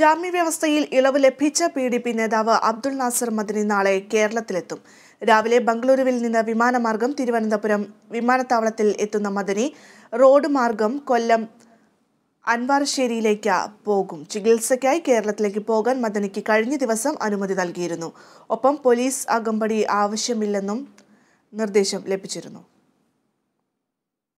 ജാമ്യവ്യവസ്ഥയിൽ ഇളവ് ലഭിച്ച P D P നേതാവ് അബ്ദുൾ നാസർ മദനി നാളെ കേരളത്തിലെത്തും രാവിലെ ബംഗളൂരുവിൽ നിന്ന് വിമാനമാർഗം തിരുവനന്തപുരം വിമാനത്താവളത്തിൽ എത്തുന്ന മദനി റോഡ് മാർഗം കൊല്ലം അൻവാർശ്ശേരിയിലേക്ക് പോകും ചികിത്സയ്ക്കായി കേരളത്തിലേക്ക് പോകാൻ മദനിക്ക് കഴിഞ്ഞ ദിവസം അനുമതി നൽകിയിരുന്നു ഒപ്പം പോലീസ് അകമ്പടി ആവശ്യമില്ലെന്നും നിർദ്ദേശം ലഭിച്ചിരുന്നു